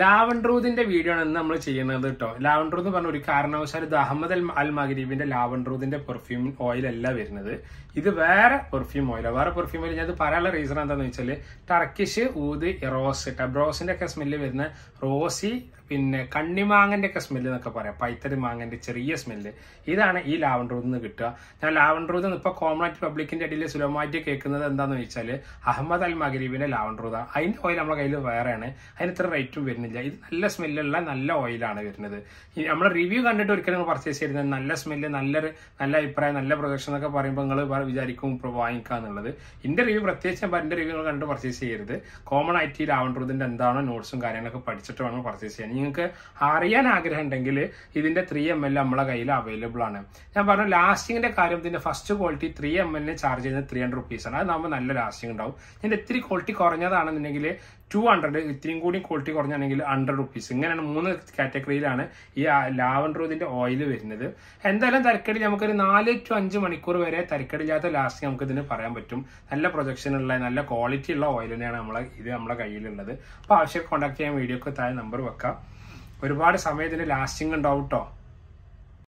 ലാവൻഡ്രൂദിന്റെ video ആണ് നമ്മൾ ചെയ്യുന്നത് കേട്ടോ ലാവൻഡ്രൂദ് പറഞ്ഞ ഒരു കാരണവശാൽ ഇത് അഹമ്മദ് അൽ അൽ മഗരീബിന്റെ ലാവൻഡ്രൂദിന്റെ പെർഫ്യൂം ഓയിൽ അല്ല വരുന്നത് ഇത് വേറെ പെർഫ്യൂം ഓയിലാണ് വേറെ പെർഫ്യൂം ഓയിൽ ഞാൻ പറയാനുള്ള റീസൺ എന്താണെന്ന് വെച്ചാൽ ടർക്കിഷ് ഊത് റോസ് ടബ്രോസിന്റെ ഒക്കെ സ്മെല്ല് വരുന്ന റോസി പിന്നെ കണ്ണിമാങ്ങന്റെ ഒക്കെ സ്മെല്ല് എന്നൊക്കെ പറയാം പൈത്തരി മാങ്ങന്റെ ചെറിയ സ്മെല്ല് ഇതാണ് ഈ ലാവൻഡ്രൂദിൽ നിന്ന് കിട്ടുക ഞാൻ ലാവൻഡ്രൂദിൽ നിന്ന് കോമൺ ആയിട്ട് പബ്ലിക്കിന്റെ ഇടയിൽ സുലഭമായിട്ട് കേൾക്കുന്നത് എന്താണെന്ന് വെച്ചാൽ അഹമ്മദ് അൽ മഗരീബിന്റെ ലാവൻഡ്രൂദാണ് അതിന്റെ ഓയിൽ നമ്മുടെ കയ്യിൽ വേറെയാണ് അതിന് ഇത്ര റേറ്റും വരുന്നില്ല ഇത് നല്ല സ്മെല്ലുള്ള നല്ല ഓയിലാണ് വരുന്നത് നമ്മുടെ റിവ്യൂ കണ്ടിട്ട് ഒരിക്കലും നിങ്ങൾ പർച്ചേസ് ചെയ്യുന്നത് നല്ല സ്മെല്ല് നല്ലൊരു നല്ല അഭിപ്രായം നല്ല പ്രൊഡക്ഷൻ എന്നൊക്കെ പറയുമ്പോൾ നിങ്ങൾ വിചാരിക്കും ഇപ്പോൾ വാങ്ങിക്കുക എന്നുള്ളത് എൻ്റെ റിവ്യൂ പ്രത്യേകിച്ച് ഞാൻ എൻ്റെ റിവ്യൂ കണ്ടിട്ട് പർച്ചേസ് ചെയ്യരുത് കോമൺ ആയിട്ട് ഈ ലാവൻഡ്രൂതിൻ്റെ എന്താണോ നോട്ട്സും കാര്യങ്ങളൊക്കെ പഠിച്ചിട്ട് വേണം പർച്ചേസ് ചെയ്യാൻ നിങ്ങൾക്ക് അറിയാൻ ആഗ്രഹം ഉണ്ടെങ്കിൽ ഇതിൻ്റെ ത്രീ എം എൽ നമ്മളെ കയ്യിൽ അവൈലബിൾ ആണ് ഞാൻ പറഞ്ഞു ലാസ്റ്റിങ്ങിൻ്റെ കാര്യം ഇതിൻ്റെ ഫസ്റ്റ് ക്വാളിറ്റി ത്രീ എം എല്ലിന് ചാർജ് ചെയ്യുന്നത് ത്രീ ഹൺഡ്രഡ് റുപ്പീസാണ് അത് നമ്മൾ നല്ല ലാസ്റ്റിംഗ് ഉണ്ടാവും ഇതിൻ്റെ ഇത്തിരി ക്വാളിറ്റി കുറഞ്ഞതാണെന്നുണ്ടെങ്കിൽ ടു ഹൺഡ്രഡ് ഇത്രയും കൂടി ക്വാളിറ്റി കുറഞ്ഞാണെങ്കിൽ ഹൺഡ്രഡ് റുപ്പീസ് ഇങ്ങനെയാണ് മൂന്ന് കാറ്റഗറിയിലാണ് ഈ ലാവൻ ഇതിന്റെ ഓയിൽ വരുന്നത് എന്തായാലും തരക്കടി നമുക്കൊരു നാല് ടു അഞ്ച് മണിക്കൂർ വരെ തരക്കടില്ലാത്ത ലാസ്റ്റ് നമുക്ക് ഇതിന് പറയാൻ പറ്റും നല്ല പ്രൊജക്ഷൻ ഉള്ള നല്ല ക്വാളിറ്റി ഉള്ള ഓയിൽ തന്നെയാണ് നമ്മളെ ഇത് നമ്മുടെ കയ്യിലുള്ളത് അപ്പോൾ ആവശ്യം കോൺടാക്ട് ചെയ്യാൻ വീഡിയോക്ക് താഴെ നമ്പർ വെക്കാം ഒരുപാട് സമയത്തിന് ലാസ്റ്റിംഗ് ഉണ്ടാവും കേട്ടോ